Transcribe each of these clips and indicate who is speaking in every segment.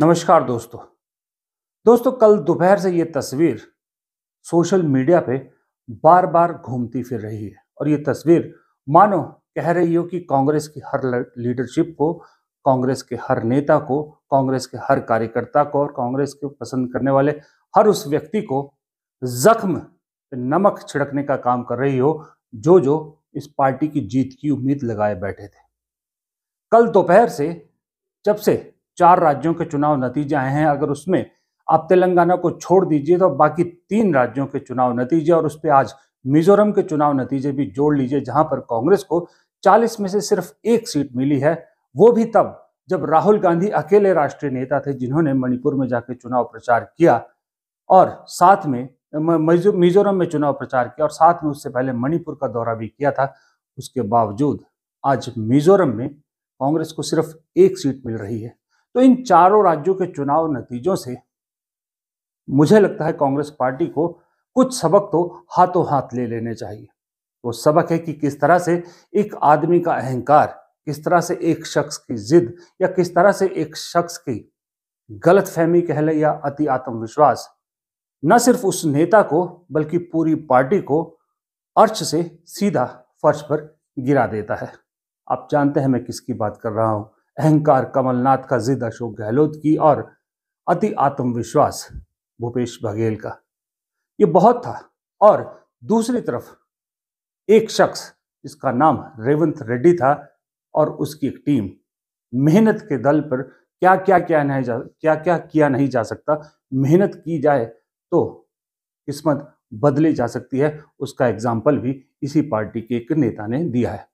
Speaker 1: नमस्कार दोस्तों दोस्तों कल दोपहर से ये तस्वीर सोशल मीडिया पे बार बार घूमती फिर रही है और ये तस्वीर मानो कह रही हो कि कांग्रेस की हर लीडरशिप को कांग्रेस के हर नेता को कांग्रेस के हर कार्यकर्ता को और कांग्रेस को पसंद करने वाले हर उस व्यक्ति को जख्म नमक छिड़कने का काम कर रही हो जो जो इस पार्टी की जीत की उम्मीद लगाए बैठे थे कल दोपहर से जब से चार राज्यों के चुनाव नतीजे आए हैं अगर उसमें आप तेलंगाना को छोड़ दीजिए तो बाकी तीन राज्यों के चुनाव नतीजे और उस पर आज मिजोरम के चुनाव नतीजे भी जोड़ लीजिए जहां पर कांग्रेस को 40 में से सिर्फ एक सीट मिली है वो भी तब जब राहुल गांधी अकेले राष्ट्रीय नेता थे जिन्होंने मणिपुर में जाकर चुनाव प्रचार किया और साथ में मिजोरम में चुनाव प्रचार किया और साथ में उससे पहले मणिपुर का दौरा भी किया था उसके बावजूद आज मिजोरम में कांग्रेस को सिर्फ एक सीट मिल रही है तो इन चारों राज्यों के चुनाव नतीजों से मुझे लगता है कांग्रेस पार्टी को कुछ सबक तो हाथों हाथ ले लेने चाहिए वो सबक है कि किस तरह से एक आदमी का अहंकार किस तरह से एक शख्स की जिद या किस तरह से एक शख्स की गलत फहमी कह ले या अति आत्मविश्वास न सिर्फ उस नेता को बल्कि पूरी पार्टी को अर्श से सीधा फर्श पर गिरा देता है आप जानते हैं मैं किसकी बात कर रहा हूँ अहंकार कमलनाथ का जिद अशोक गहलोत की और अति आत्मविश्वास भूपेश बघेल का ये बहुत था और दूसरी तरफ एक शख्स जिसका नाम रेवंत रेड्डी था और उसकी एक टीम मेहनत के दल पर क्या क्या क्या नहीं जा क्या क्या किया नहीं जा सकता मेहनत की जाए तो किस्मत बदली जा सकती है उसका एग्जाम्पल भी इसी पार्टी के एक नेता ने दिया है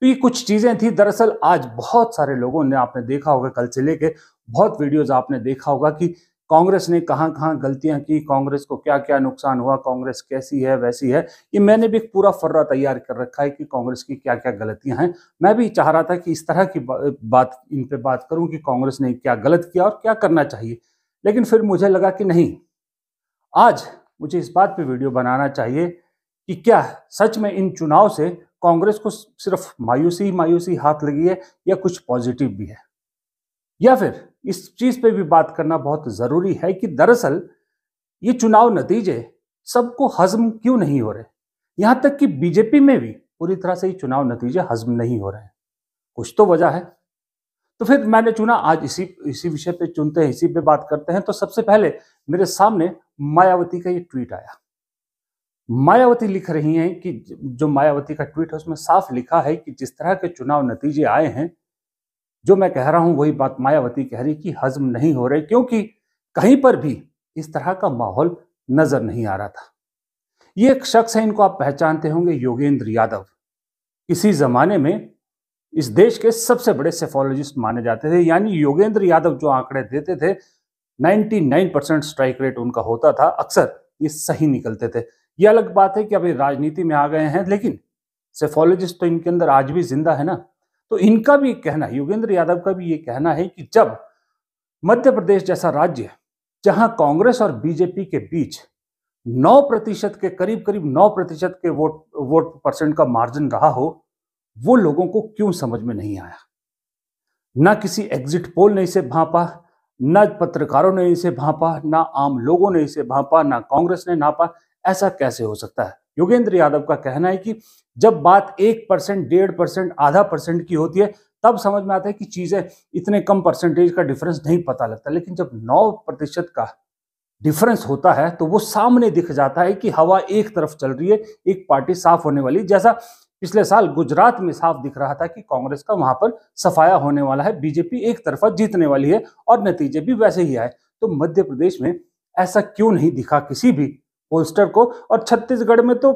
Speaker 1: तो ये कुछ चीज़ें थी दरअसल आज बहुत सारे लोगों ने आपने देखा होगा कल से लेके बहुत वीडियोज आपने देखा होगा कि कांग्रेस ने कहाँ कहाँ गलतियां की कांग्रेस को क्या क्या नुकसान हुआ कांग्रेस कैसी है वैसी है ये मैंने भी एक पूरा फर्रा तैयार कर रखा है कि कांग्रेस की क्या क्या गलतियां हैं मैं भी चाह रहा था कि इस तरह की बात इन पे बात करूं कि कांग्रेस ने क्या गलत किया और क्या करना चाहिए लेकिन फिर मुझे लगा कि नहीं आज मुझे इस बात पर वीडियो बनाना चाहिए कि क्या सच में इन चुनाव से कांग्रेस को सिर्फ मायूसी मायूसी हाथ लगी है या कुछ पॉजिटिव भी है या फिर इस चीज पे भी बात करना बहुत जरूरी है कि दरअसल ये चुनाव नतीजे सबको हजम क्यों नहीं हो रहे यहां तक कि बीजेपी में भी पूरी तरह से ये चुनाव नतीजे हजम नहीं हो रहे हैं कुछ तो वजह है तो फिर मैंने चुना आज इसी इसी विषय पे चुनते हैं इसी पे बात करते हैं तो सबसे पहले मेरे सामने मायावती का ये ट्वीट आया मायावती लिख रही हैं कि जो मायावती का ट्वीट है उसमें साफ लिखा है कि जिस तरह के चुनाव नतीजे आए हैं जो मैं कह रहा हूं वही बात मायावती कह रही कि हजम नहीं हो रहे क्योंकि कहीं पर भी इस तरह का माहौल नजर नहीं आ रहा था ये एक शख्स है इनको आप पहचानते होंगे योगेंद्र यादव इसी जमाने में इस देश के सबसे बड़े सेफोलॉजिस्ट माने जाते थे यानी योगेंद्र यादव जो आंकड़े देते थे 99 परसेंट स्ट्राइक रेट उनका होता था अक्सर ये सही निकलते थे यह अलग बात है कि अभी राजनीति में आ गए हैं लेकिन सेफोलॉजिस्ट तो इनके अंदर आज भी जिंदा है ना तो इनका भी कहना योगेंद्र यादव का भी ये कहना है कि जब मध्य प्रदेश जैसा राज्य जहां कांग्रेस और बीजेपी के बीच 9 प्रतिशत के करीब करीब 9 प्रतिशत के वोट वोट परसेंट का मार्जिन रहा हो वो लोगों को क्यों समझ में नहीं आया ना किसी एग्जिट पोल ने इसे भापा ना पत्रकारों ने इसे भापा ना आम लोगों ने इसे भापा ना कांग्रेस ने नापा ऐसा कैसे हो सकता है योगेंद्र यादव का कहना है कि जब बात एक परसेंट डेढ़ परसेंट आधा परसेंट की होती है तब समझ में आता है कि चीज़ें इतने कम परसेंटेज का डिफरेंस नहीं पता लगता लेकिन जब नौ प्रतिशत का डिफरेंस होता है तो वो सामने दिख जाता है कि हवा एक तरफ चल रही है एक पार्टी साफ होने वाली जैसा पिछले साल गुजरात में साफ दिख रहा था कि कांग्रेस का वहां पर सफाया होने वाला है बीजेपी एक तरफा जीतने वाली है और नतीजे भी वैसे ही आए तो मध्य प्रदेश में ऐसा क्यों नहीं दिखा किसी भी पोस्टर को और छत्तीसगढ़ में तो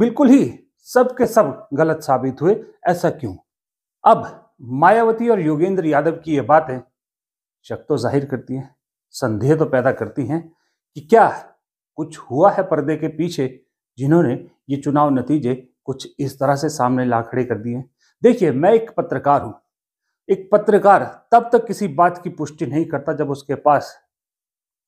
Speaker 1: बिल्कुल ही सब के सब गलत साबित हुए ऐसा क्यों अब मायावती और योगेंद्र यादव की ये बातें शक तो जाहिर करती हैं संदेह तो पैदा करती हैं कि क्या कुछ हुआ है पर्दे के पीछे जिन्होंने ये चुनाव नतीजे कुछ इस तरह से सामने ला खड़े कर दिए देखिए मैं एक पत्रकार हूँ एक पत्रकार तब तक किसी बात की पुष्टि नहीं करता जब उसके पास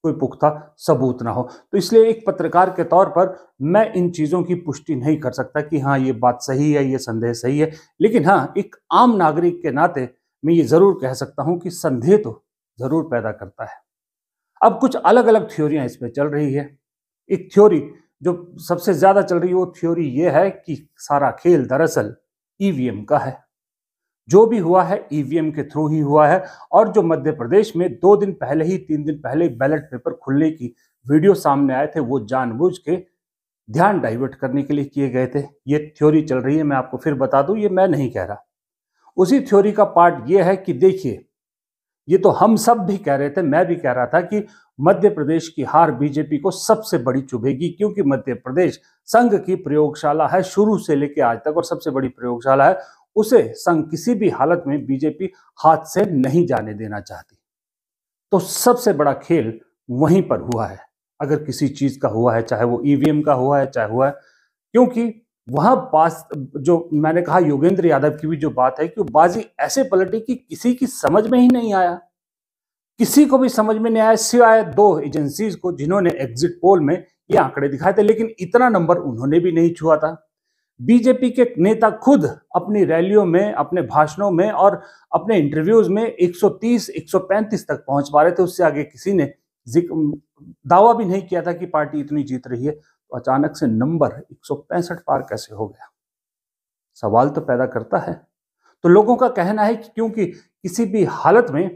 Speaker 1: कोई पुख्ता सबूत ना हो तो इसलिए एक पत्रकार के तौर पर मैं इन चीज़ों की पुष्टि नहीं कर सकता कि हाँ ये बात सही है ये संदेह सही है लेकिन हाँ एक आम नागरिक के नाते मैं ये ज़रूर कह सकता हूँ कि संदेह तो ज़रूर पैदा करता है अब कुछ अलग अलग थ्योरियाँ इसमें चल रही है एक थ्योरी जो सबसे ज़्यादा चल रही है वो थ्योरी ये है कि सारा खेल दरअसल ईवीएम का है जो भी हुआ है ईवीएम e के थ्रू ही हुआ है और जो मध्य प्रदेश में दो दिन पहले ही तीन दिन पहले बैलेट पेपर खुलने की वीडियो सामने आए थे वो जानबूझ के ध्यान डाइवर्ट करने के लिए किए गए थे ये थ्योरी चल रही है मैं आपको फिर बता दूं ये मैं नहीं कह रहा उसी थ्योरी का पार्ट ये है कि देखिए ये तो हम सब भी कह रहे थे मैं भी कह रहा था कि मध्य प्रदेश की हार बीजेपी को सबसे बड़ी चुभेगी क्योंकि मध्य प्रदेश संघ की प्रयोगशाला है शुरू से लेकर आज तक और सबसे बड़ी प्रयोगशाला है उसे संघ किसी भी हालत में बीजेपी हाथ से नहीं जाने देना चाहती तो सबसे बड़ा खेल वहीं पर हुआ है अगर किसी चीज का हुआ है चाहे वो ईवीएम e का हुआ है चाहे हुआ है क्योंकि वहां पास जो मैंने कहा योगेंद्र यादव की भी जो बात है कि बाजी ऐसे पलटी कि किसी की समझ में ही नहीं आया किसी को भी समझ में नहीं आया सिवाय दो एजेंसीज को जिन्होंने एग्जिट पोल में ये आंकड़े दिखाए थे लेकिन इतना नंबर उन्होंने भी नहीं छुआ था बीजेपी के नेता खुद अपनी रैलियों में अपने भाषणों में और अपने इंटरव्यूज में 130 135 तक पहुंच पा रहे थे उससे आगे किसी ने दावा भी नहीं किया था कि पार्टी इतनी जीत रही है तो अचानक से नंबर 165 पार कैसे हो गया सवाल तो पैदा करता है तो लोगों का कहना है कि क्योंकि किसी भी हालत में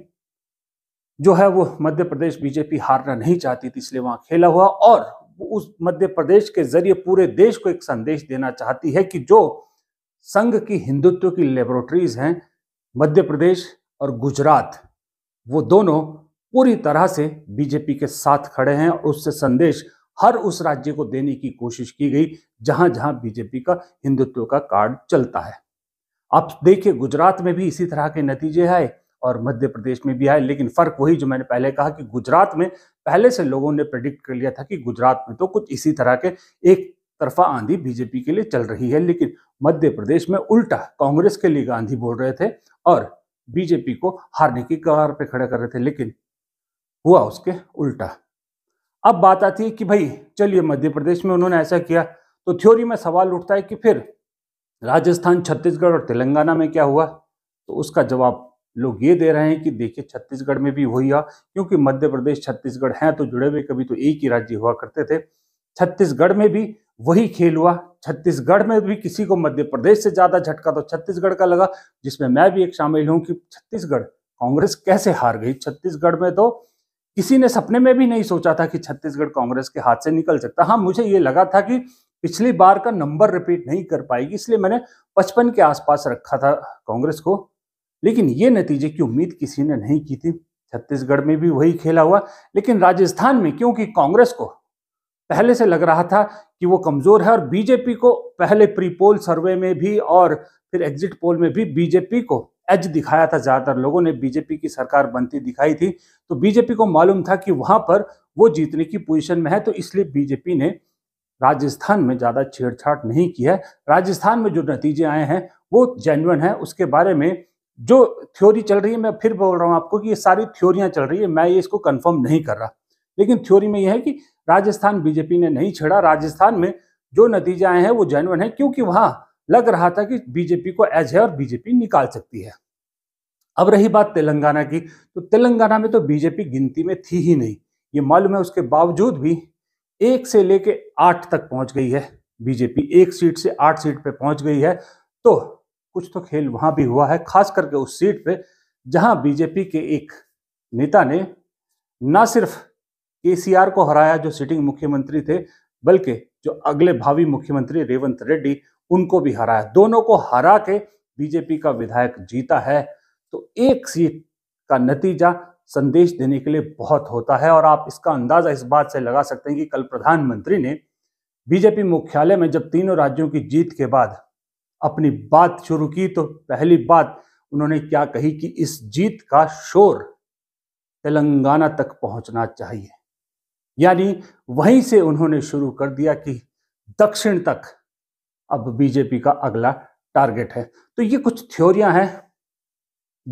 Speaker 1: जो है वो मध्य प्रदेश बीजेपी हारना नहीं चाहती थी इसलिए वहां खेला हुआ और उस मध्य प्रदेश के जरिए पूरे देश को एक संदेश देना चाहती है कि जो संघ की हिंदुत्व की लेबोरेटरीज हैं मध्य प्रदेश और गुजरात वो दोनों पूरी तरह से बीजेपी के साथ खड़े हैं और उससे संदेश हर उस राज्य को देने की कोशिश की गई जहां जहां बीजेपी का हिंदुत्व का कार्ड चलता है आप देखिए गुजरात में भी इसी तरह के नतीजे आए और मध्य प्रदेश में भी आए लेकिन फर्क वही जो मैंने पहले कहा कि गुजरात में पहले से लोगों ने प्रेडिक्ट कर लिया था कि गुजरात में तो कुछ इसी तरह के एक तरफा आंधी बीजेपी के लिए चल रही है लेकिन मध्य प्रदेश में उल्टा कांग्रेस के लिए गांधी बोल रहे थे और बीजेपी को हारने की कगार पे खड़ा कर रहे थे लेकिन हुआ उसके उल्टा अब बात आती है कि भाई चलिए मध्य प्रदेश में उन्होंने ऐसा किया तो थ्योरी में सवाल उठता है कि फिर राजस्थान छत्तीसगढ़ और तेलंगाना में क्या हुआ तो उसका जवाब लोग ये दे रहे हैं कि देखिए छत्तीसगढ़ में भी वही हुआ क्योंकि मध्य प्रदेश छत्तीसगढ़ हैं तो जुड़े हुए कभी तो एक ही राज्य हुआ करते थे छत्तीसगढ़ में भी वही खेल हुआ छत्तीसगढ़ में भी किसी को मध्य प्रदेश से ज्यादा झटका तो छत्तीसगढ़ का लगा जिसमें मैं भी एक शामिल हूं कि छत्तीसगढ़ कांग्रेस कैसे हार गई छत्तीसगढ़ में तो किसी ने सपने में भी नहीं सोचा था कि छत्तीसगढ़ कांग्रेस के हाथ से निकल सकता हाँ मुझे ये लगा था कि पिछली बार का नंबर रिपीट नहीं कर पाएगी इसलिए मैंने पचपन के आसपास रखा था कांग्रेस को लेकिन ये नतीजे की उम्मीद किसी ने नहीं की थी छत्तीसगढ़ में भी वही खेला हुआ लेकिन राजस्थान में क्योंकि कांग्रेस को पहले से लग रहा था कि वो कमजोर है और बीजेपी को पहले प्री पोल सर्वे में भी और फिर एग्जिट पोल में भी बीजेपी को एज दिखाया था ज्यादातर लोगों ने बीजेपी की सरकार बनती दिखाई थी तो बीजेपी को मालूम था कि वहां पर वो जीतने की पोजिशन में है तो इसलिए बीजेपी ने राजस्थान में ज्यादा छेड़छाड़ नहीं की है राजस्थान में जो नतीजे आए हैं वो जेन्युन है उसके बारे में जो थ्योरी चल रही है मैं फिर बोल रहा हूँ आपको कि ये सारी थ्योरियाँ चल रही है मैं ये इसको कन्फर्म नहीं कर रहा लेकिन थ्योरी में यह है कि राजस्थान बीजेपी ने नहीं छेड़ा राजस्थान में जो नतीजे आए हैं वो जैनवन है क्योंकि वहां लग रहा था कि बीजेपी को एज है और बीजेपी निकाल सकती है अब रही बात तेलंगाना की तो तेलंगाना में तो बीजेपी गिनती में थी ही नहीं ये मालूम है उसके बावजूद भी एक से लेके आठ तक पहुंच गई है बीजेपी एक सीट से आठ सीट पे पहुंच गई है तो कुछ तो खेल वहां भी हुआ है खास करके उस सीट पे जहां बीजेपी के एक नेता ने ना सिर्फ केसीआर को हराया जो सिटिंग मुख्यमंत्री थे बल्कि जो अगले भावी मुख्यमंत्री रेवंत रेड्डी उनको भी हराया दोनों को हरा के बीजेपी का विधायक जीता है तो एक सीट का नतीजा संदेश देने के लिए बहुत होता है और आप इसका अंदाजा इस बात से लगा सकते हैं कि कल प्रधानमंत्री ने बीजेपी मुख्यालय में जब तीनों राज्यों की जीत के बाद अपनी बात शुरू की तो पहली बात उन्होंने क्या कही कि इस जीत का शोर तेलंगाना तक पहुंचना चाहिए यानी वहीं से उन्होंने शुरू कर दिया कि दक्षिण तक अब बीजेपी का अगला टारगेट है तो ये कुछ थ्योरियां हैं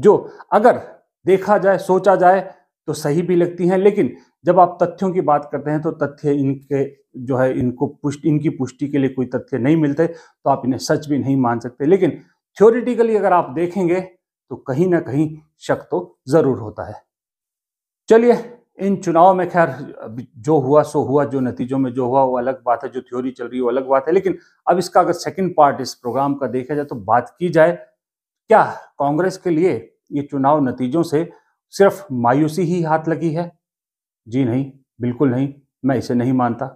Speaker 1: जो अगर देखा जाए सोचा जाए तो सही भी लगती हैं लेकिन जब आप तथ्यों की बात करते हैं तो तथ्य इनके जो है इनको पुष्ट इनकी पुष्टि के लिए कोई तथ्य नहीं मिलते तो आप इन्हें सच भी नहीं मान सकते लेकिन थ्योरिटिकली अगर आप देखेंगे तो कहीं ना कहीं शक तो ज़रूर होता है चलिए इन चुनाव में खैर जो हुआ सो हुआ जो नतीजों में जो हुआ वो अलग बात है जो थ्योरी चल रही है वो अलग बात है लेकिन अब इसका अगर सेकंड पार्ट इस प्रोग्राम का देखा जाए तो बात की जाए क्या कांग्रेस के लिए ये चुनाव नतीजों से सिर्फ मायूसी ही हाथ लगी है जी नहीं बिल्कुल नहीं मैं इसे नहीं मानता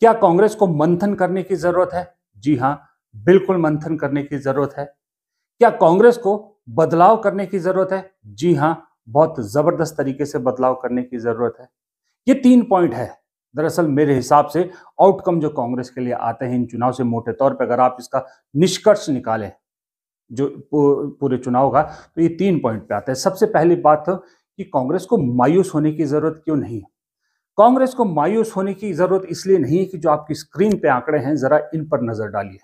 Speaker 1: क्या कांग्रेस को मंथन करने की जरूरत है जी हाँ बिल्कुल मंथन करने की जरूरत है क्या कांग्रेस को बदलाव करने की जरूरत है जी हाँ बहुत जबरदस्त तरीके से बदलाव करने की जरूरत है ये तीन पॉइंट है दरअसल मेरे हिसाब से आउटकम जो कांग्रेस के लिए आते हैं इन चुनाव से मोटे तौर पर अगर आप इसका निष्कर्ष निकालें जो पूरे चुनाव का तो ये तीन पॉइंट पे आता है सबसे पहली बात तो कि कांग्रेस को मायूस होने की जरूरत क्यों नहीं है कांग्रेस को मायूस होने की जरूरत इसलिए नहीं कि जो आपकी स्क्रीन पे आंकड़े हैं जरा इन पर नजर डालिए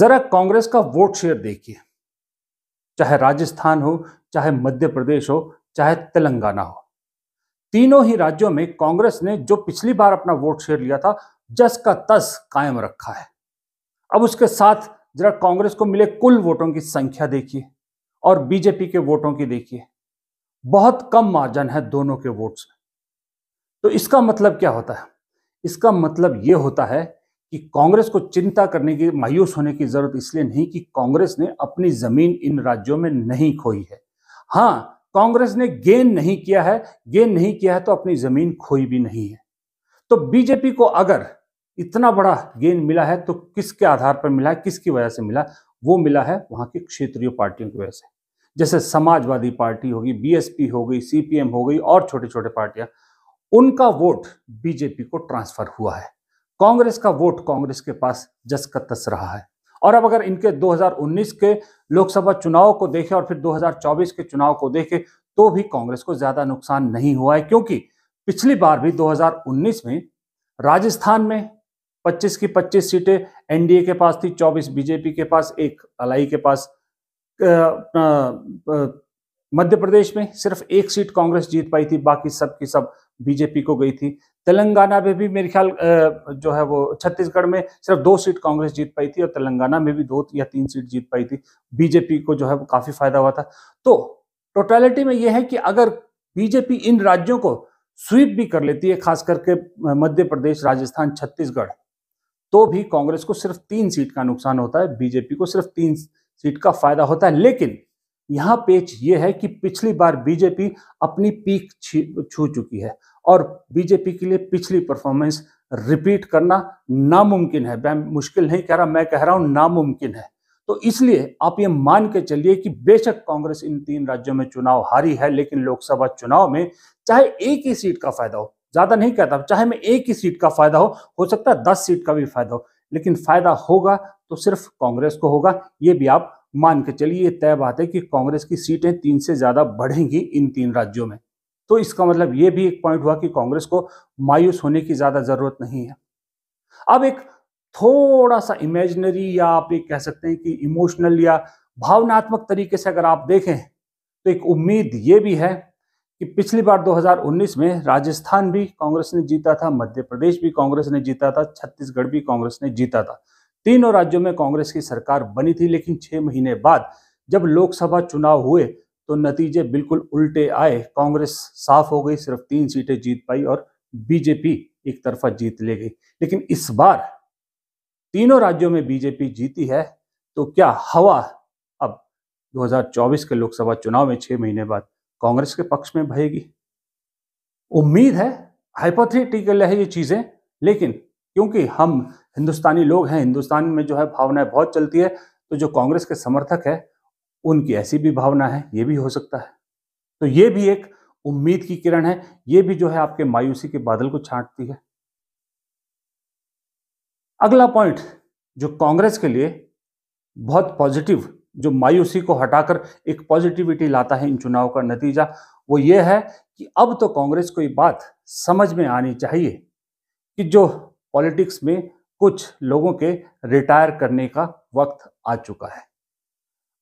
Speaker 1: जरा कांग्रेस का वोट शेयर देखिए चाहे राजस्थान हो चाहे मध्य प्रदेश हो चाहे तेलंगाना हो तीनों ही राज्यों में कांग्रेस ने जो पिछली बार अपना वोट शेयर लिया था जस का तस कायम रखा है अब उसके साथ जरा कांग्रेस को मिले कुल वोटों की संख्या देखिए और बीजेपी के वोटों की देखिए बहुत कम मार्जन है दोनों के वोट्स में तो इसका मतलब क्या होता है इसका मतलब ये होता है कि कांग्रेस को चिंता करने की मायूस होने की जरूरत इसलिए नहीं कि कांग्रेस ने अपनी जमीन इन राज्यों में नहीं खोई है हाँ कांग्रेस ने गेन नहीं किया है गेन नहीं किया है तो अपनी जमीन खोई भी नहीं है तो बीजेपी को अगर इतना बड़ा गेन मिला है तो किसके आधार पर मिला है किसकी वजह से मिला वो मिला है वहां की क्षेत्रीय पार्टियों की वजह से जैसे समाजवादी पार्टी होगी बीएसपी हो गई सीपीएम हो गई और छोटे छोटे पार्टियां उनका वोट बीजेपी को ट्रांसफर हुआ है कांग्रेस का वोट कांग्रेस के पास जस का तस रहा है और अब अगर इनके 2019 के लोकसभा चुनाव को देखें और फिर 2024 के चुनाव को देखें तो भी कांग्रेस को ज्यादा नुकसान नहीं हुआ है क्योंकि पिछली बार भी 2019 में राजस्थान में 25 की 25 सीटें एनडीए के पास थी 24 बीजेपी के पास एक अलाई के पास मध्य प्रदेश में सिर्फ एक सीट कांग्रेस जीत पाई थी बाकी सब की सब बीजेपी को गई थी तेलंगाना में भी मेरे ख्याल जो है वो छत्तीसगढ़ में सिर्फ दो सीट कांग्रेस जीत पाई थी और तेलंगाना में भी दो या तीन सीट जीत पाई थी बीजेपी को जो है वो काफी फायदा हुआ था तो टोटलिटी में यह है कि अगर बीजेपी इन राज्यों को स्वीप भी कर लेती है खास करके मध्य प्रदेश राजस्थान छत्तीसगढ़ तो भी कांग्रेस को सिर्फ तीन सीट का नुकसान होता है बीजेपी को सिर्फ तीन सीट का फायदा होता है लेकिन यहाँ पेच ये है कि पिछली बार बीजेपी अपनी पीक छू चुकी है और बीजेपी के लिए पिछली परफॉर्मेंस रिपीट करना नामुमकिन है मैं मुश्किल नहीं कह रहा मैं कह रहा हूँ नामुमकिन है तो इसलिए आप ये मान के चलिए कि बेशक कांग्रेस इन तीन राज्यों में चुनाव हारी है लेकिन लोकसभा चुनाव में चाहे एक ही सीट का फायदा हो ज्यादा नहीं कहता चाहे मैं एक ही सीट का फायदा हो हो सकता है दस सीट का भी फायदा हो लेकिन फायदा होगा तो सिर्फ कांग्रेस को होगा ये भी आप मान के चलिए ये तय बात है कि कांग्रेस की सीटें तीन से ज़्यादा बढ़ेंगी इन तीन राज्यों में तो इसका मतलब ये भी एक पॉइंट हुआ कि कांग्रेस को मायूस होने की ज़्यादा ज़रूरत नहीं है अब एक थोड़ा सा इमेजनरी या आप ये कह सकते हैं कि इमोशनल या भावनात्मक तरीके से अगर आप देखें तो एक उम्मीद ये भी है कि पिछली बार 2019 में राजस्थान भी कांग्रेस ने जीता था मध्य प्रदेश भी कांग्रेस ने जीता था छत्तीसगढ़ भी कांग्रेस ने जीता था तीनों राज्यों में कांग्रेस की सरकार बनी थी लेकिन छह महीने बाद जब लोकसभा चुनाव हुए तो नतीजे बिल्कुल उल्टे आए कांग्रेस साफ हो गई सिर्फ तीन सीटें जीत पाई और बीजेपी एक तरफा जीत ले गई लेकिन इस बार तीनों राज्यों में बीजेपी जीती है तो क्या हवा अब 2024 के लोकसभा चुनाव में छह महीने बाद कांग्रेस के पक्ष में बहेगी उम्मीद है हाइपोथेटिकल है ये चीजें लेकिन क्योंकि हम हिंदुस्तानी लोग हैं हिंदुस्तान में जो है भावनाएं बहुत चलती है तो जो कांग्रेस के समर्थक है उनकी ऐसी भी भावना है ये भी हो सकता है तो ये भी एक उम्मीद की किरण है ये भी जो है आपके मायूसी के बादल को छांटती है अगला पॉइंट जो कांग्रेस के लिए बहुत पॉजिटिव जो मायूसी को हटाकर एक पॉजिटिविटी लाता है इन चुनाव का नतीजा वो ये है कि अब तो कांग्रेस को ये बात समझ में आनी चाहिए कि जो पॉलिटिक्स में कुछ लोगों के रिटायर करने का वक्त आ चुका है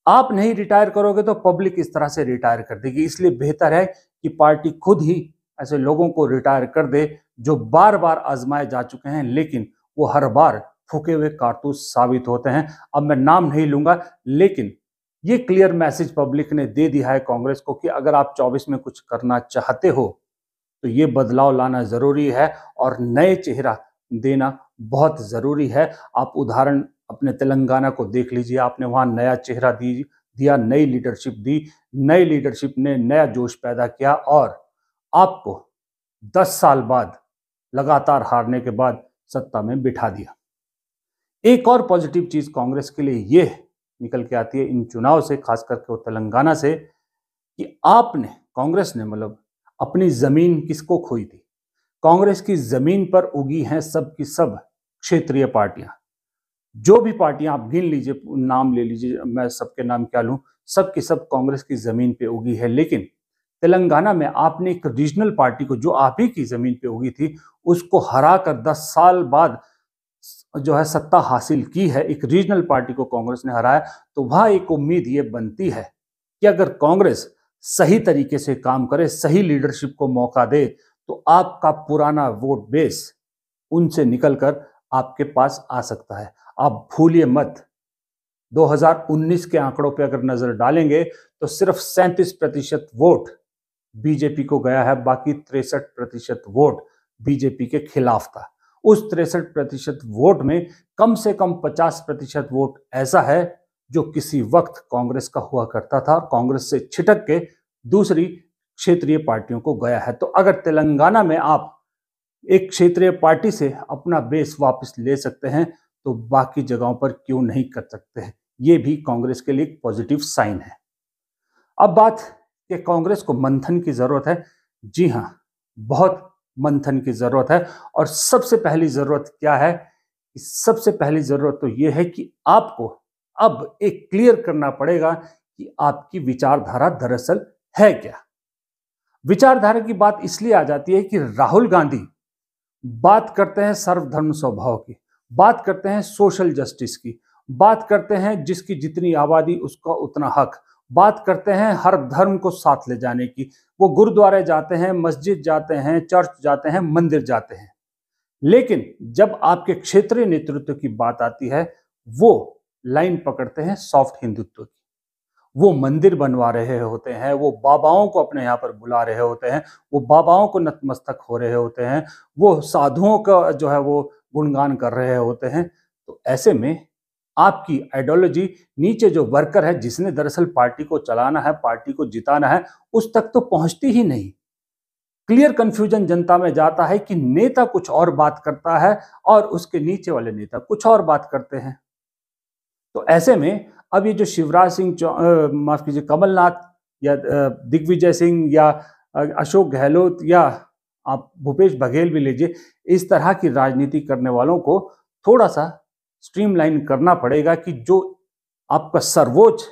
Speaker 1: आप नहीं रिटायर करोगे तो पब्लिक इस तरह से रिटायर कर देगी इसलिए बेहतर है कि पार्टी खुद ही ऐसे लोगों को रिटायर कर दे जो बार बार आजमाए जा चुके हैं लेकिन वो हर बार फूके हुए कारतूस साबित होते हैं अब मैं नाम नहीं लूंगा लेकिन ये क्लियर मैसेज पब्लिक ने दे दिया है कांग्रेस को कि अगर आप 24 में कुछ करना चाहते हो तो ये बदलाव लाना जरूरी है और नए चेहरा देना बहुत ज़रूरी है आप उदाहरण अपने तेलंगाना को देख लीजिए आपने वहाँ नया चेहरा दी दिया नई लीडरशिप दी नई लीडरशिप ने नया जोश पैदा किया और आपको 10 साल बाद लगातार हारने के बाद सत्ता में बिठा दिया एक और पॉजिटिव चीज़ कांग्रेस के लिए ये निकल के आती है इन चुनाव से खास करके वो तेलंगाना से कि आपने कांग्रेस ने मतलब अपनी ज़मीन किसको खोई थी कांग्रेस की जमीन पर उगी हैं सब की सब क्षेत्रीय पार्टियां जो भी पार्टियां आप गिन लीजिए नाम ले लीजिए मैं सबके नाम क्या लूँ सब की सब कांग्रेस की जमीन पे उगी है लेकिन तेलंगाना में आपने एक रीजनल पार्टी को जो आप ही की जमीन पे उगी थी उसको हरा कर दस साल बाद जो है सत्ता हासिल की है एक रीजनल पार्टी को कांग्रेस ने हराया तो वह एक उम्मीद ये बनती है कि अगर कांग्रेस सही तरीके से काम करे सही लीडरशिप को मौका दे तो आपका पुराना वोट बेस उनसे निकलकर आपके पास आ सकता है आप भूलिए मत 2019 के आंकड़ों पर अगर नजर डालेंगे तो सिर्फ 37 प्रतिशत वोट बीजेपी को गया है बाकी तिरसठ प्रतिशत वोट बीजेपी के खिलाफ था उस तिरसठ प्रतिशत वोट में कम से कम 50 प्रतिशत वोट ऐसा है जो किसी वक्त कांग्रेस का हुआ करता था और कांग्रेस से छिटक के दूसरी क्षेत्रीय पार्टियों को गया है तो अगर तेलंगाना में आप एक क्षेत्रीय पार्टी से अपना बेस वापस ले सकते हैं तो बाकी जगहों पर क्यों नहीं कर सकते हैं ये भी कांग्रेस के लिए पॉजिटिव साइन है अब बात कि कांग्रेस को मंथन की जरूरत है जी हाँ बहुत मंथन की जरूरत है और सबसे पहली जरूरत क्या है कि सबसे पहली जरूरत तो यह है कि आपको अब एक क्लियर करना पड़ेगा कि आपकी विचारधारा दरअसल है क्या विचारधारा की बात इसलिए आ जाती है कि राहुल गांधी बात करते हैं सर्वधर्म स्वभाव की बात करते हैं सोशल जस्टिस की बात करते हैं जिसकी जितनी आबादी उसका उतना हक बात करते हैं हर धर्म को साथ ले जाने की वो गुरुद्वारे जाते हैं मस्जिद जाते हैं चर्च जाते हैं मंदिर जाते हैं लेकिन जब आपके क्षेत्रीय नेतृत्व की बात आती है वो लाइन पकड़ते हैं सॉफ्ट हिंदुत्व की वो मंदिर बनवा रहे होते हैं वो बाबाओं को अपने यहाँ पर बुला रहे होते हैं वो बाबाओं को नतमस्तक हो रहे होते हैं वो साधुओं का जो है वो गुणगान कर रहे होते हैं तो ऐसे में आपकी आइडियोलॉजी नीचे जो वर्कर है जिसने दरअसल पार्टी को चलाना है पार्टी को जिताना है उस तक तो पहुंचती ही नहीं क्लियर कंफ्यूजन जनता में जाता है कि नेता कुछ और बात करता है और उसके नीचे वाले नेता कुछ और बात करते हैं तो ऐसे में अब ये जो शिवराज सिंह माफ कीजिए कमलनाथ या दिग्विजय सिंह या अशोक गहलोत या आप भूपेश बघेल भी लीजिए इस तरह की राजनीति करने वालों को थोड़ा सा स्ट्रीमलाइन करना पड़ेगा कि जो आपका सर्वोच्च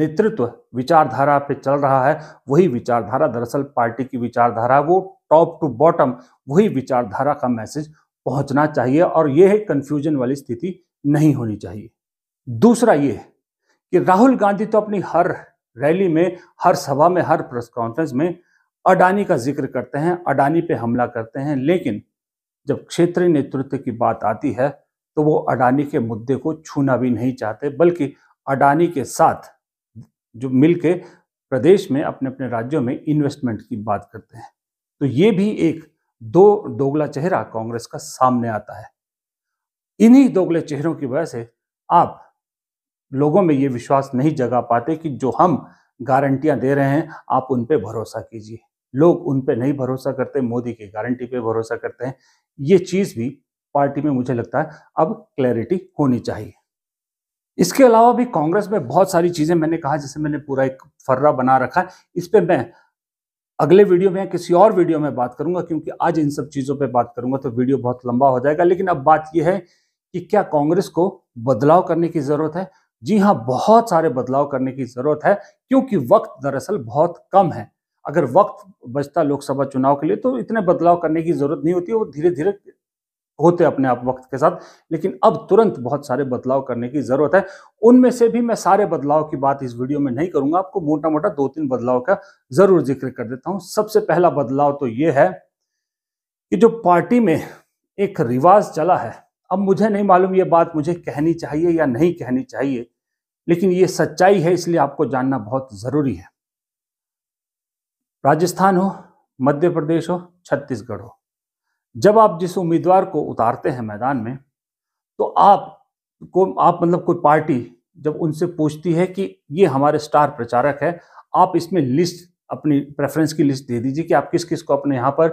Speaker 1: नेतृत्व विचारधारा पे चल रहा है वही विचारधारा दरअसल पार्टी की विचारधारा वो टॉप टू बॉटम वही विचारधारा का मैसेज पहुंचना चाहिए और यह कन्फ्यूजन वाली स्थिति नहीं होनी चाहिए दूसरा ये कि राहुल गांधी तो अपनी हर रैली में हर सभा में हर प्रेस कॉन्फ्रेंस में अडानी का जिक्र करते हैं अडानी पे हमला करते हैं लेकिन जब क्षेत्रीय नेतृत्व की बात आती है तो वो अडानी के मुद्दे को छूना भी नहीं चाहते बल्कि अडानी के साथ जो मिल प्रदेश में अपने अपने राज्यों में इन्वेस्टमेंट की बात करते हैं तो ये भी एक दो दोगला चेहरा कांग्रेस का सामने आता है इन्हीं दोगले चेहरों की वजह से आप लोगों में ये विश्वास नहीं जगा पाते कि जो हम गारंटियां दे रहे हैं आप उन पर भरोसा कीजिए लोग उन पर नहीं भरोसा करते मोदी की गारंटी पे भरोसा करते हैं ये चीज़ भी पार्टी में मुझे लगता है अब क्लैरिटी होनी चाहिए इसके अलावा भी कांग्रेस में बहुत सारी चीज़ें मैंने कहा जैसे मैंने पूरा एक फर्रा बना रखा है इस पर मैं अगले वीडियो में किसी और वीडियो में बात करूंगा क्योंकि आज इन सब चीज़ों पर बात करूंगा तो वीडियो बहुत लंबा हो जाएगा लेकिन अब बात यह है कि क्या कांग्रेस को बदलाव करने की ज़रूरत है जी हाँ बहुत सारे बदलाव करने की जरूरत है क्योंकि वक्त दरअसल बहुत कम है अगर वक्त बचता लोकसभा चुनाव के लिए तो इतने बदलाव करने की जरूरत नहीं होती वो धीरे धीरे होते अपने आप वक्त के साथ लेकिन अब तुरंत बहुत सारे बदलाव करने की जरूरत है उनमें से भी मैं सारे बदलाव की बात इस वीडियो में नहीं करूंगा आपको मोटा मोटा दो तीन बदलाव का जरूर जिक्र कर देता हूं सबसे पहला बदलाव तो ये है कि जो पार्टी में एक रिवाज चला है अब मुझे नहीं मालूम ये बात मुझे कहनी चाहिए या नहीं कहनी चाहिए लेकिन ये सच्चाई है इसलिए आपको जानना बहुत ज़रूरी है राजस्थान हो मध्य प्रदेश हो छत्तीसगढ़ हो जब आप जिस उम्मीदवार को उतारते हैं मैदान में तो आप को आप मतलब कोई पार्टी जब उनसे पूछती है कि ये हमारे स्टार प्रचारक है आप इसमें लिस्ट अपनी प्रेफरेंस की लिस्ट दे दीजिए कि आप किस किस को अपने यहाँ पर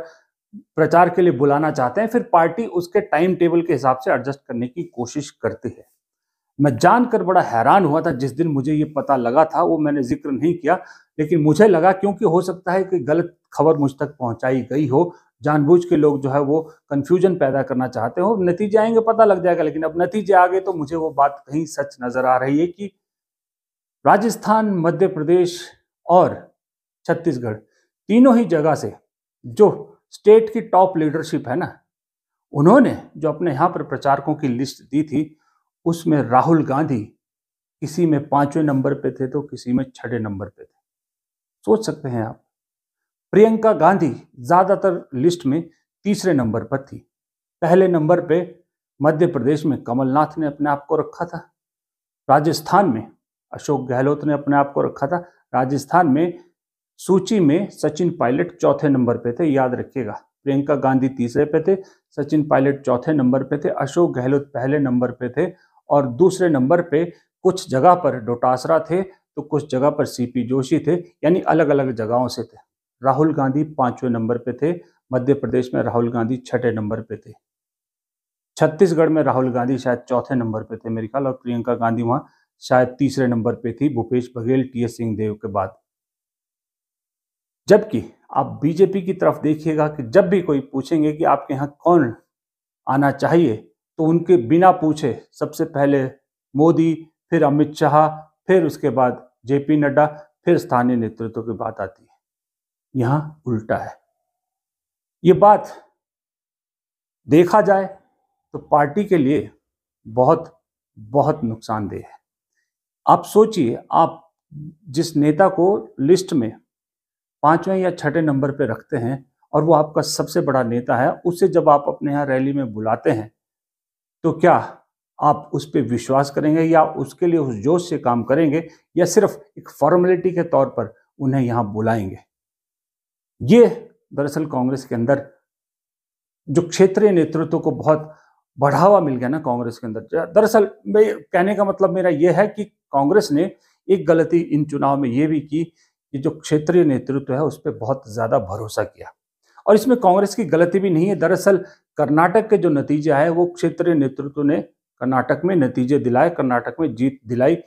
Speaker 1: प्रचार के लिए बुलाना चाहते हैं फिर पार्टी उसके टाइम टेबल के हिसाब से एडजस्ट करने की कोशिश करती है मैं जानकर बड़ा हैरान हुआ था जिस दिन मुझे ये पता लगा था वो मैंने जिक्र नहीं किया लेकिन मुझे लगा क्योंकि हो सकता है कि गलत खबर मुझ तक पहुंचाई गई हो जानबूझ के लोग जो है वो कंफ्यूजन पैदा करना चाहते हो नतीजे आएंगे पता लग जाएगा लेकिन अब नतीजे आ गए तो मुझे वो बात कहीं सच नजर आ रही है कि राजस्थान मध्य प्रदेश और छत्तीसगढ़ तीनों ही जगह से जो स्टेट की टॉप लीडरशिप है ना उन्होंने जो अपने यहाँ पर प्रचारकों की लिस्ट दी थी उसमें राहुल गांधी किसी में पांचवें नंबर पे थे तो किसी में छठे नंबर पे थे सोच सकते हैं आप प्रियंका गांधी ज़्यादातर लिस्ट में तीसरे नंबर पर थी पहले नंबर पे मध्य प्रदेश में कमलनाथ ने अपने आप को रखा था राजस्थान में अशोक गहलोत ने अपने आप को रखा था राजस्थान में सूची में सचिन पायलट चौथे नंबर पे थे याद रखिएगा प्रियंका गांधी तीसरे पे थे सचिन पायलट चौथे नंबर पे थे अशोक गहलोत पहले नंबर पे थे और दूसरे नंबर पे कुछ जगह पर डोटासरा थे तो कुछ जगह पर सीपी जोशी थे यानी अलग अलग जगहों से थे राहुल गांधी पांचवें नंबर पे थे मध्य प्रदेश में राहुल गांधी छठे नंबर पे थे छत्तीसगढ़ में राहुल गांधी शायद चौथे नंबर पे थे मेरे ख्याल और प्रियंका गांधी वहां शायद तीसरे नंबर पे थी भूपेश बघेल टी एस सिंहदेव के बाद जबकि आप बीजेपी की तरफ देखिएगा कि जब भी कोई पूछेंगे कि आपके यहाँ कौन आना चाहिए तो उनके बिना पूछे सबसे पहले मोदी फिर अमित शाह फिर उसके बाद जेपी नड्डा फिर स्थानीय नेतृत्व की बात आती है यहां उल्टा है ये बात देखा जाए तो पार्टी के लिए बहुत बहुत नुकसानदेह है आप सोचिए आप जिस नेता को लिस्ट में पांचवें या छठे नंबर पर रखते हैं और वो आपका सबसे बड़ा नेता है उसे जब आप अपने यहाँ रैली में बुलाते हैं तो क्या आप उस पर विश्वास करेंगे या उसके लिए उस जोश से काम करेंगे या सिर्फ एक फॉर्मेलिटी के तौर पर उन्हें यहां बुलाएंगे ये दरअसल कांग्रेस के अंदर जो क्षेत्रीय नेतृत्व को बहुत बढ़ावा मिल गया ना कांग्रेस के अंदर दरअसल कहने का मतलब मेरा यह है कि कांग्रेस ने एक गलती इन चुनाव में यह भी की कि जो क्षेत्रीय नेतृत्व है उस पर बहुत ज़्यादा भरोसा किया और इसमें कांग्रेस की गलती भी नहीं है दरअसल कर्नाटक के जो नतीजा है वो क्षेत्रीय नेतृत्व ने कर्नाटक में नतीजे दिलाए कर्नाटक में जीत दिलाई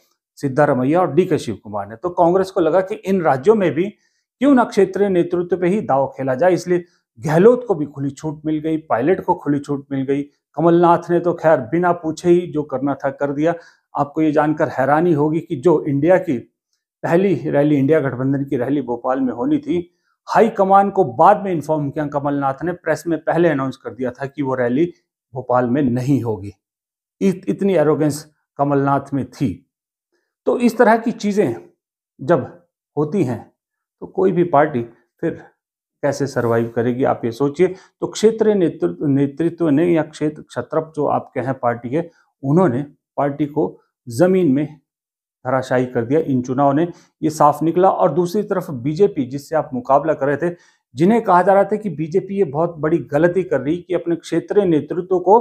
Speaker 1: सिद्धारमैया और डी के शिव कुमार ने तो कांग्रेस को लगा कि इन राज्यों में भी क्यों ना क्षेत्रीय नेतृत्व पे ही दाव खेला जाए इसलिए गहलोत को भी खुली छूट मिल गई पायलट को खुली छूट मिल गई कमलनाथ ने तो खैर बिना पूछे ही जो करना था कर दिया आपको ये जानकर हैरानी होगी कि जो इंडिया की पहली रैली इंडिया गठबंधन की रैली भोपाल में होनी थी कमान को बाद में इन्फॉर्म किया कमलनाथ ने प्रेस में पहले अनाउंस कर दिया था कि वो रैली भोपाल में नहीं होगी इत, इतनी एरोगेंस कमलनाथ में थी तो इस तरह की चीज़ें जब होती हैं तो कोई भी पार्टी फिर कैसे सरवाइव करेगी आप ये सोचिए तो क्षेत्रीय नेतृत्व नेतृत्व ने या क्षेत्र क्षत्रप जो आपके हैं पार्टी के उन्होंने पार्टी को ज़मीन में धराशाही कर दिया इन चुनाव ने ये साफ निकला और दूसरी तरफ बीजेपी जिससे आप मुकाबला कर रहे थे जिन्हें कहा जा रहा था कि बीजेपी ये बहुत बड़ी गलती कर रही कि अपने क्षेत्रीय नेतृत्व को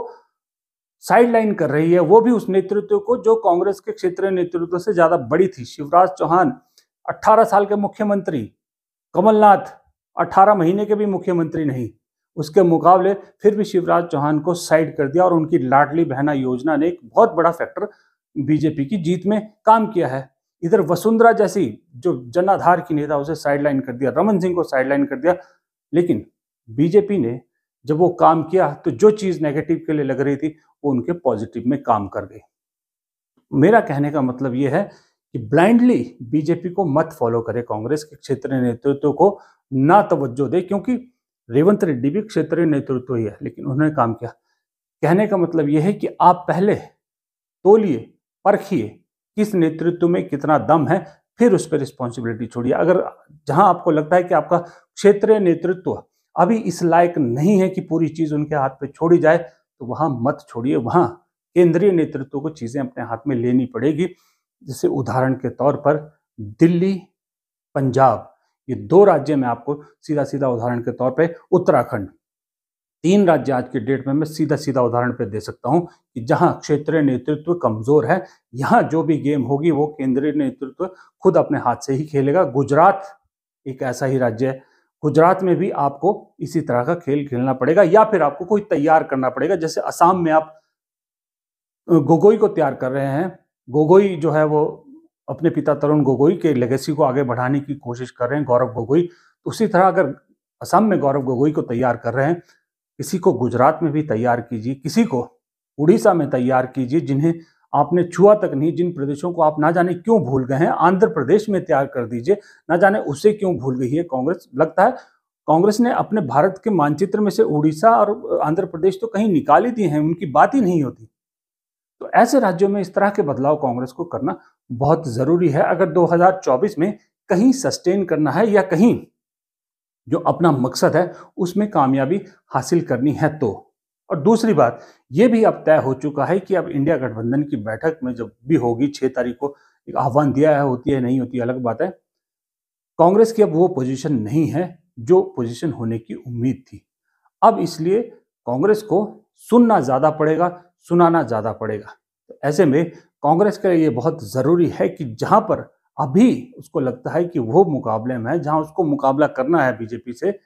Speaker 1: साइडलाइन कर रही है वो भी उस नेतृत्व को जो कांग्रेस के क्षेत्रीय नेतृत्व से ज्यादा बड़ी थी शिवराज चौहान 18 साल के मुख्यमंत्री कमलनाथ 18 महीने के भी मुख्यमंत्री नहीं उसके मुकाबले फिर भी शिवराज चौहान को साइड कर दिया और उनकी लाडली बहना योजना ने एक बहुत बड़ा फैक्टर बीजेपी की जीत में काम किया है इधर वसुंधरा जैसी जो जनाधार की नेता उसे साइडलाइन कर दिया रमन सिंह को साइडलाइन कर दिया लेकिन बीजेपी ने जब वो काम किया तो जो चीज नेगेटिव के लिए लग रही थी वो उनके पॉजिटिव में काम कर गई मेरा कहने का मतलब ये है कि ब्लाइंडली बीजेपी को मत फॉलो करे कांग्रेस के क्षेत्रीय नेतृत्व को ना तवज्जो दे क्योंकि रेवंत रेड्डी भी क्षेत्रीय नेतृत्व ही है लेकिन उन्होंने काम किया कहने का मतलब यह है कि आप पहले तोलिए परखिए किस नेतृत्व में कितना दम है फिर उस पर रिस्पॉन्सिबिलिटी छोड़िए अगर जहां आपको लगता है कि आपका क्षेत्रीय नेतृत्व अभी इस लायक नहीं है कि पूरी चीज उनके हाथ पे छोड़ी जाए तो वहां मत छोड़िए वहां केंद्रीय नेतृत्व को चीजें अपने हाथ में लेनी पड़ेगी जैसे उदाहरण के तौर पर दिल्ली पंजाब ये दो राज्य में आपको सीधा सीधा उदाहरण के तौर पर उत्तराखंड तीन राज्य आज के डेट में मैं सीधा सीधा उदाहरण पे दे सकता हूं कि जहां क्षेत्रीय नेतृत्व कमजोर है यहां जो भी गेम होगी वो केंद्रीय नेतृत्व खुद अपने हाथ से ही खेलेगा गुजरात एक ऐसा ही राज्य है गुजरात में भी आपको इसी तरह का खेल खेलना पड़ेगा या फिर आपको कोई तैयार करना पड़ेगा जैसे असम में आप गोगोई को तैयार कर रहे हैं गोगोई जो है वो अपने पिता तरुण गोगोई के लेगेसी को आगे बढ़ाने की कोशिश कर रहे हैं गौरव गोगोई उसी तरह अगर असम में गौरव गोगोई को तैयार कर रहे हैं किसी को गुजरात में भी तैयार कीजिए किसी को उड़ीसा में तैयार कीजिए जिन्हें आपने छुआ तक नहीं जिन प्रदेशों को आप ना जाने क्यों भूल गए हैं आंध्र प्रदेश में तैयार कर दीजिए ना जाने उसे क्यों भूल गई है कांग्रेस लगता है कांग्रेस ने अपने भारत के मानचित्र में से उड़ीसा और आंध्र प्रदेश तो कहीं निकाल ही दिए हैं उनकी बात ही नहीं होती तो ऐसे राज्यों में इस तरह के बदलाव कांग्रेस को करना बहुत ज़रूरी है अगर 2024 में कहीं सस्टेन करना है या कहीं जो अपना मकसद है उसमें कामयाबी हासिल करनी है तो और दूसरी बात यह भी अब तय हो चुका है कि अब इंडिया गठबंधन की बैठक में जब भी होगी छह तारीख को एक आह्वान दिया है होती है नहीं होती है, अलग बात है कांग्रेस की अब वो पोजीशन नहीं है जो पोजीशन होने की उम्मीद थी अब इसलिए कांग्रेस को सुनना ज़्यादा पड़ेगा सुनाना ज़्यादा पड़ेगा तो ऐसे में कांग्रेस के लिए बहुत ज़रूरी है कि जहां पर अभी उसको लगता है कि वो मुकाबले में है जहां उसको मुकाबला करना है बीजेपी से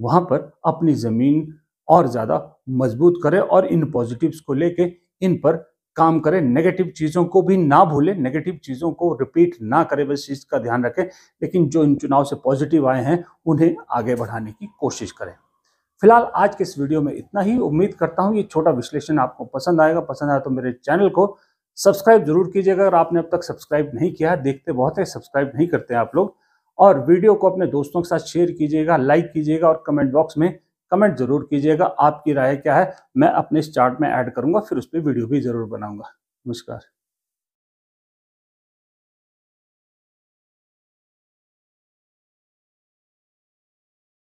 Speaker 1: वहां पर अपनी जमीन और ज्यादा मजबूत करे और इन पॉजिटिव्स को लेके इन पर काम करे नेगेटिव चीज़ों को भी ना भूलें नेगेटिव चीज़ों को रिपीट ना करें बस चीज़ का ध्यान रखें लेकिन जो इन चुनाव से पॉजिटिव आए हैं उन्हें आगे बढ़ाने की कोशिश करें फिलहाल आज के इस वीडियो में इतना ही उम्मीद करता हूं ये छोटा विश्लेषण आपको पसंद आएगा पसंद आया तो मेरे चैनल को सब्सक्राइब जरूर कीजिएगा अगर आपने अब तक सब्सक्राइब नहीं किया है देखते बहुत है सब्सक्राइब नहीं करते हैं आप लोग और वीडियो को अपने दोस्तों के साथ शेयर कीजिएगा लाइक कीजिएगा और कमेंट बॉक्स में कमेंट जरूर कीजिएगा आपकी राय क्या है मैं अपने इस चार्ट में ऐड करूंगा फिर उस पर वीडियो भी जरूर बनाऊंगा नमस्कार